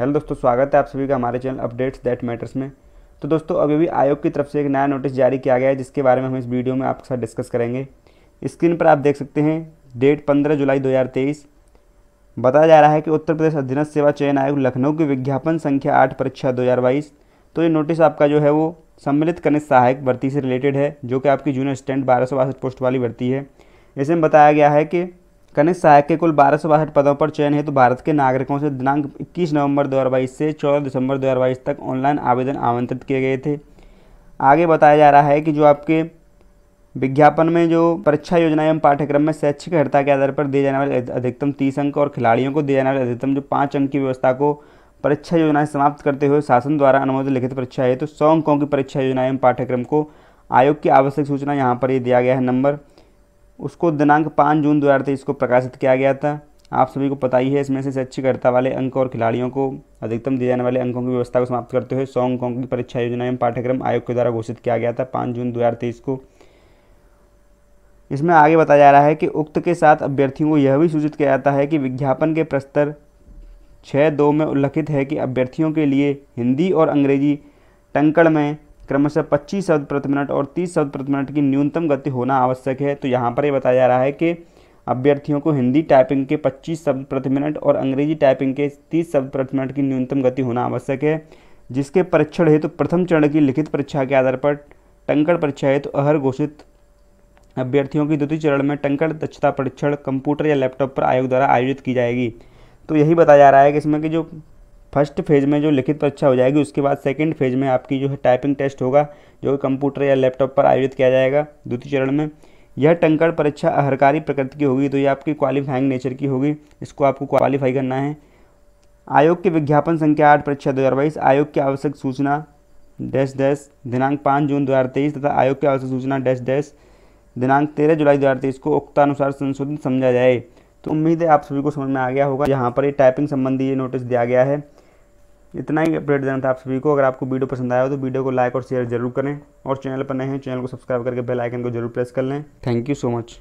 hello दोस्तों स्वागत है आप सभी का हमारे चैनल अपडेट्स दैट मैटर्स में तो दोस्तों अभी भी आयोग की तरफ से एक नया नोटिस जारी किया गया है जिसके बारे में हम इस वीडियो में आपके साथ डिस्कस करेंगे स्क्रीन पर आप देख सकते हैं डेट पंद्रह जुलाई 2023 बताया जा रहा है कि उत्तर प्रदेश अधीनस्थ सेवा चयन आयोग लखनऊ की विज्ञापन संख्या आठ परीक्षा दो तो ये नोटिस आपका जो है वो सम्मिलित कनिष्ठ सहायक भर्ती से रिलेटेड है जो कि आपकी जूनियर स्टैंड बारह पोस्ट वाली भर्ती है इसमें बताया गया है कि कनिष्ठ सहायक के कुल बारह सौ बासठ पदों पर चयन है तो भारत के नागरिकों से दिनांक 21 नवंबर 2022 से 14 दिसंबर 2022 तक ऑनलाइन आवेदन आमंत्रित किए गए थे आगे बताया जा रहा है कि जो आपके विज्ञापन में जो परीक्षा योजना एवं पाठ्यक्रम में शैक्षिक हड़ता के आधार पर दिए जाने वाले अधिकतम तीस अंक और खिलाड़ियों को दिए जाने वाले अधिकतम जो पाँच अंक की व्यवस्था को परीक्षा योजनाएं समाप्त करते हुए शासन द्वारा अनुमोदित लिखित परीक्षा है तो सौ अंकों की परीक्षा योजना एवं पाठ्यक्रम को आयोग की आवश्यक सूचना यहाँ पर ये दिया गया है नंबर उसको दिनांक पाँच जून दो हज़ार तेईस को प्रकाशित किया गया था आप सभी को पता ही है इसमें से शैक्षिकर्ता वाले अंक और खिलाड़ियों को अधिकतम दिए जाने वाले अंकों की व्यवस्था को समाप्त करते हुए सौ अंकों की परीक्षा योजना एवं पाठ्यक्रम आयोग के द्वारा घोषित किया गया था पाँच जून दो हज़ार तेईस को इसमें आगे बताया जा रहा है कि उक्त के साथ अभ्यर्थियों को यह भी सूचित किया जाता है कि विज्ञापन के प्रस्तर छः दो में उल्लिखित है कि अभ्यर्थियों के लिए हिंदी और अंग्रेजी टंकड़ में क्रमशः 25 शब्द प्रति मिनट और 30 शब्द प्रति मिनट की न्यूनतम गति होना आवश्यक है तो यहाँ पर ये यह बताया जा रहा है कि अभ्यर्थियों को हिंदी टाइपिंग के 25 शब्द प्रति मिनट और अंग्रेजी टाइपिंग के 30 शब्द प्रति मिनट की न्यूनतम गति होना आवश्यक है जिसके परीक्षण हेतु तो प्रथम चरण की लिखित परीक्षा के आधार पर टंकड़ परीक्षा हेतु तो अहर घोषित अभ्यर्थियों की द्वितीय चरण में टंकड़ दक्षता परीक्षण कंप्यूटर या लैपटॉप पर आयोग द्वारा आयोजित की जाएगी तो यही बताया जा रहा है कि इसमें कि जो फर्स्ट फेज़ में जो लिखित परीक्षा हो जाएगी उसके बाद सेकंड फेज़ में आपकी जो है टाइपिंग टेस्ट होगा जो कंप्यूटर या लैपटॉप पर आयोजित किया जाएगा द्वितीय चरण में यह टंकड़ परीक्षा अहरकारी प्रकृति की होगी तो ये आपकी क्वालिफाइंग नेचर की होगी इसको आपको क्वालिफाई करना है आयोग के विज्ञापन संख्या आठ परीक्षा दो आयोग की आवश्यक सूचना डैश डैश दिनांक पाँच जून दो तथा आयोग की आवश्यक सूचना डैश डैश दिनांक तेरह जुलाई दो को उक्तानुसार संशोधित समझा जाए तो उम्मीद है आप सभी को समझ में आ गया होगा यहाँ पर ये टाइपिंग संबंधी ये नोटिस दिया गया है इतना ही अपडेट देना था आप सभी को अगर आपको वीडियो पसंद आया हो तो वीडियो को लाइक और शेयर जरूर करें और चैनल पर नए हैं चैनल को सब्सक्राइब करके बेल आइकन को जरूर प्रेस कर लें थैंक यू सो मच